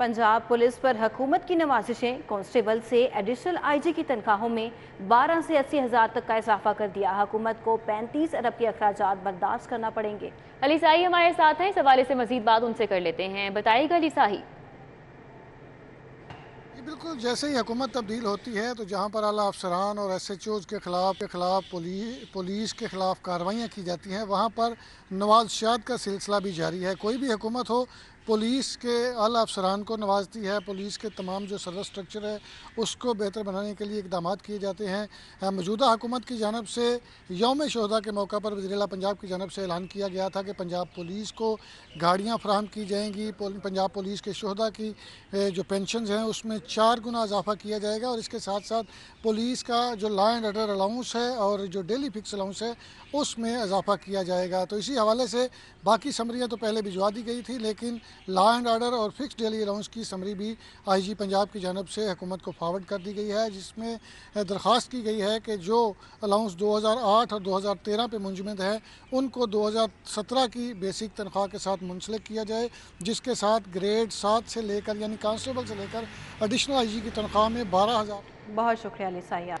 Punjab police पर हकूमत की नवाजिशें कांस्टेबल से एडिशनल आईजी की तनख्वाहों में 12 से अस्सी हज़ार तक का इजाफा कर दिया हकूमत को 35 अरब के अखराज बर्दाश्त करना पड़ेंगे अली साही हमारे साथ हैं इस हवाले से मजीद बात उनसे कर लेते हैं बताइएगा अली साही बिल्कुल जैसे ही हुकूमत तब्दील होती है तो जहाँ पर आला अफसरान और एस एच ओज़ के ख़िलाफ़ के ख़िलाफ़ पुलिस पुलिस के ख़िलाफ़ कार्रवाइयाँ की जाती हैं वहाँ पर नवाज शाद का सिलसिला भी जारी है कोई भी हुकूमत हो पुलिस के अल अफसरान को नवाजती है पुलिस के तमाम जो सदर स्ट्रक्चर है उसको बेहतर बनाने के लिए इकदाम किए जाते हैं मौजूदा हुकूमत की जानब से योम शहदा के मौका पर वजीला पंजाब की जानब से ऐलान किया गया था कि पंजाब पुलिस को गाड़ियाँ फ्राहम की जाएंगी पंजाब पुलिस के शहदा की जो पेंशन हैं उसमें चार गुना इजाफा किया जाएगा और इसके साथ साथ पुलिस का जो लॉ एंड ऑर्डर अलाउंस है और जो डेली फिक्स अलाउंस है उसमें इजाफा किया जाएगा तो इसी हवाले से बाकी समरियाँ तो पहले भिजवा दी गई थी लेकिन लॉ एंड ऑर्डर और फिक्स डेली अलाउंस की समरी भी आईजी पंजाब की जानब से हुकूमत को फॉरवर्ड कर दी गई है जिसमें दरख्वास्त की गई है कि जो अलाउंस 2008 और 2013 पे मुंजमद है उनको 2017 की बेसिक तनख्वाह के साथ मुंसलिक किया जाए जिसके साथ ग्रेड सात से लेकर यानी कांस्टेबल से लेकर एडिशनल आई की तनख्वाह में बारह बहुत शुक्रिया